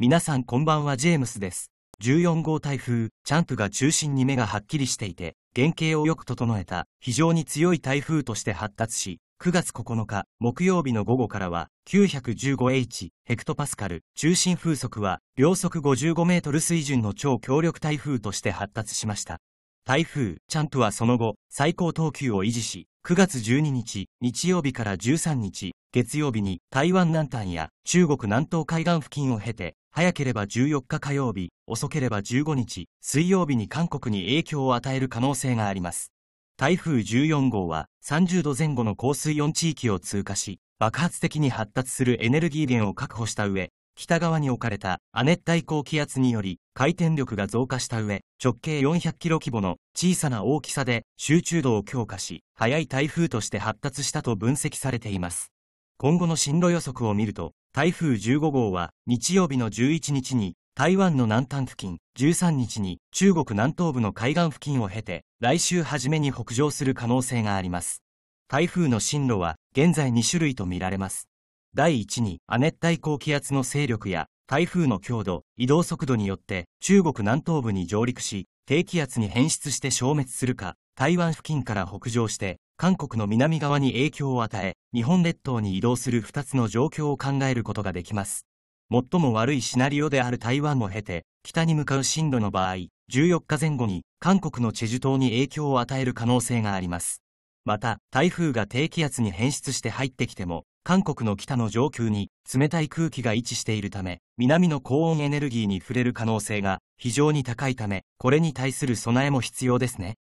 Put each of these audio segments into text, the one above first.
皆さんこんばんはジェームスです。14号台風、チャンプが中心に目がはっきりしていて、原型をよく整えた、非常に強い台風として発達し、9月9日、木曜日の午後からは、915H、ヘクトパスカル、中心風速は、秒速55メートル水準の超強力台風として発達しました。台風、チャンプはその後、最高等級を維持し、9月12日、日曜日から13日、月曜日に台湾南端や中国南東海岸付近を経て、早ければ14日火曜日、遅ければ15日、水曜日に韓国に影響を与える可能性があります。台風14号は30度前後の降水温地域を通過し、爆発的に発達するエネルギー源を確保した上、北側に置かれた亜熱帯高気圧により回転力が増加した上、直径400キロ規模の小さな大きさで集中度を強化し、速い台風として発達したと分析されています。今後の進路予測を見ると、台風15号は日曜日の11日に台湾の南端付近、13日に中国南東部の海岸付近を経て、来週初めに北上する可能性があります。台風の進路は現在2種類とみられます。第1に亜熱帯高気圧の勢力や台風の強度、移動速度によって中国南東部に上陸し、低気圧に変質して消滅するか、台湾付近から北上して韓国の南側に影響を与え、日本列島に移動する2つの状況を考えることができます。最も悪いシナリオである台湾を経て、北に向かう進路の場合、14日前後に韓国のチェジュ島に影響を与える可能性があります。また、台風が低気圧に変質して入ってきても、韓国の北の上空に冷たい空気が位置しているため、南の高温エネルギーに触れる可能性が非常に高いため、これに対する備えも必要ですね。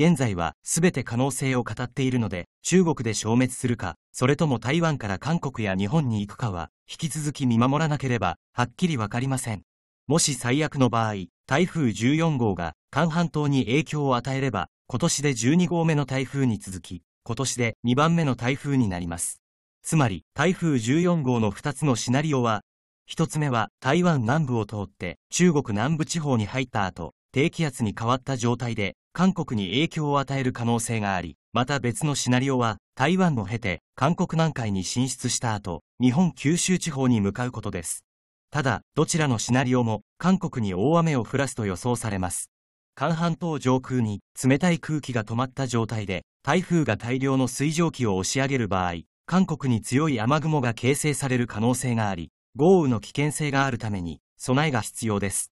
現在は全て可能性を語っているので、中国で消滅するか、それとも台湾から韓国や日本に行くかは、引き続き見守らなければ、はっきりわかりません。もし最悪の場合、台風14号が、韓半島に影響を与えれば、今年で12号目の台風に続き、今年で2番目の台風になります。つまり、台風14号の2つのシナリオは、1つ目は台湾南部を通って中国南部地方に入った後、低気圧に変わった状態で韓国に影響を与える可能性があり、また別のシナリオは、台湾を経て韓国南海に進出した後、日本九州地方に向かうことです。ただ、どちらのシナリオも韓国に大雨を降らすと予想されます。韓半島上空に冷たい空気が止まった状態で、台風が大量の水蒸気を押し上げる場合、韓国に強い雨雲が形成される可能性があり、豪雨の危険性があるために備えが必要です。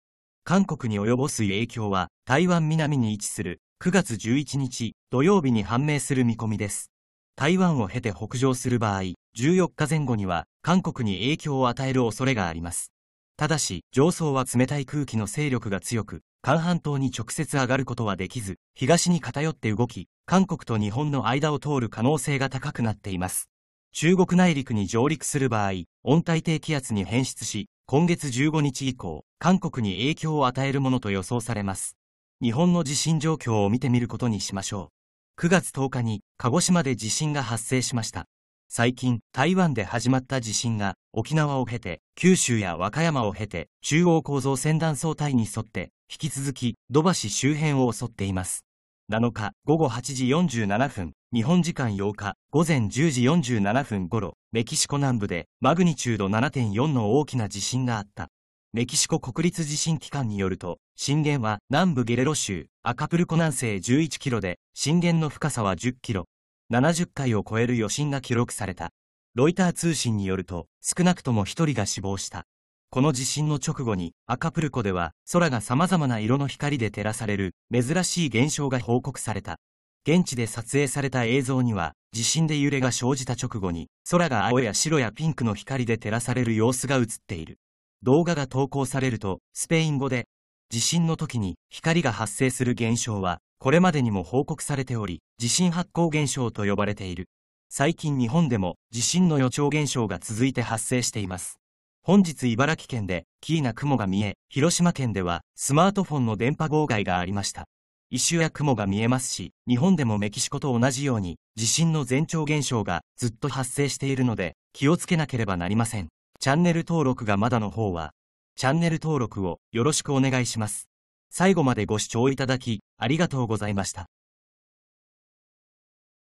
韓国に及ぼす影響は台湾南に位置する9月11日土曜日に判明する見込みです。台湾を経て北上する場合、14日前後には韓国に影響を与える恐れがあります。ただし、上層は冷たい空気の勢力が強く、韓半島に直接上がることはできず、東に偏って動き、韓国と日本の間を通る可能性が高くなっています。中国内陸に上陸する場合、温帯低気圧に変質し、今月15日以降、韓国に影響を与えるものと予想されます。日本の地震状況を見てみることにしましょう。9月10日に鹿児島で地震が発生しました。最近、台湾で始まった地震が沖縄を経て、九州や和歌山を経て、中央構造線断層帯に沿って、引き続き土橋周辺を襲っています。7日午後8時47分、日本時間8日午前10時47分頃、メキシコ南部でマグニチュード7.4の大きな地震があった。メキシコ国立地震機関によると、震源は南部ゲレロ州、アカプルコ南西11キロで、震源の深さは10キロ。70回を超える余震が記録された。ロイター通信によると、少なくとも1人が死亡した。この地震の直後にアカプルコでは空が様々な色の光で照らされる珍しい現象が報告された。現地で撮影された映像には地震で揺れが生じた直後に空が青や白やピンクの光で照らされる様子が映っている。動画が投稿されるとスペイン語で地震の時に光が発生する現象はこれまでにも報告されており地震発光現象と呼ばれている。最近日本でも地震の予兆現象が続いて発生しています。本日茨城県で、キーな雲が見え、広島県では、スマートフォンの電波妨害がありました。異臭や雲が見えますし、日本でもメキシコと同じように、地震の前兆現象がずっと発生しているので、気をつけなければなりません。チャンネル登録がまだの方は、チャンネル登録をよろしくお願いします。最後までご視聴いただき、ありがとうございました。